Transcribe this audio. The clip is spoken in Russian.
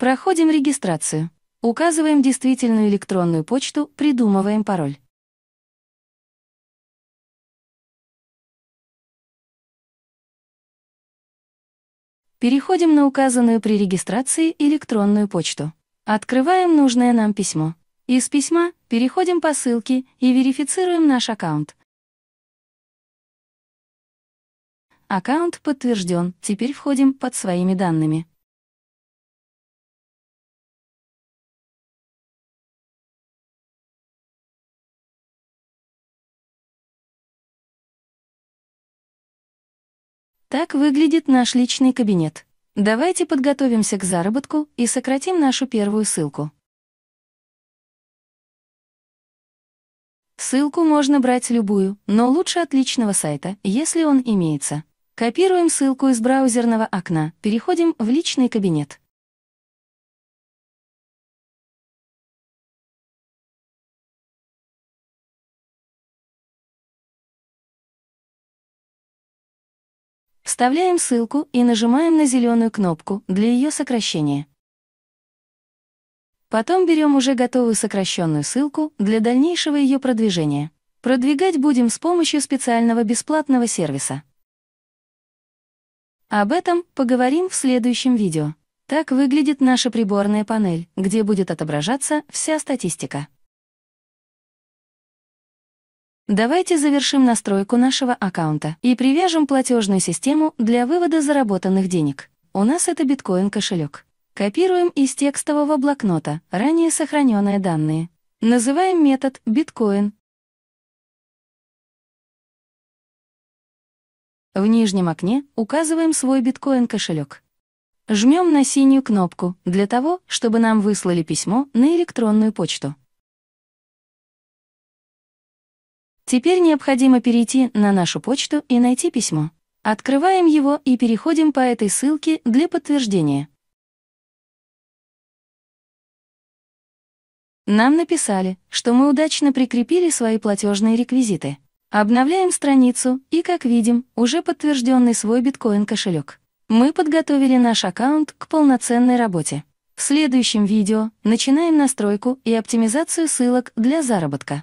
Проходим регистрацию. Указываем действительную электронную почту, придумываем пароль. Переходим на указанную при регистрации электронную почту. Открываем нужное нам письмо. Из письма переходим по ссылке и верифицируем наш аккаунт. Аккаунт подтвержден, теперь входим под своими данными. Так выглядит наш личный кабинет. Давайте подготовимся к заработку и сократим нашу первую ссылку. Ссылку можно брать любую, но лучше отличного сайта, если он имеется. Копируем ссылку из браузерного окна, переходим в личный кабинет. Вставляем ссылку и нажимаем на зеленую кнопку для ее сокращения. Потом берем уже готовую сокращенную ссылку для дальнейшего ее продвижения. Продвигать будем с помощью специального бесплатного сервиса. Об этом поговорим в следующем видео. Так выглядит наша приборная панель, где будет отображаться вся статистика. Давайте завершим настройку нашего аккаунта и привяжем платежную систему для вывода заработанных денег. У нас это биткоин-кошелек. Копируем из текстового блокнота ранее сохраненные данные. Называем метод биткоин. В нижнем окне указываем свой биткоин-кошелек. Жмем на синюю кнопку для того, чтобы нам выслали письмо на электронную почту. Теперь необходимо перейти на нашу почту и найти письмо. Открываем его и переходим по этой ссылке для подтверждения. Нам написали, что мы удачно прикрепили свои платежные реквизиты. Обновляем страницу и, как видим, уже подтвержденный свой биткоин-кошелек. Мы подготовили наш аккаунт к полноценной работе. В следующем видео начинаем настройку и оптимизацию ссылок для заработка.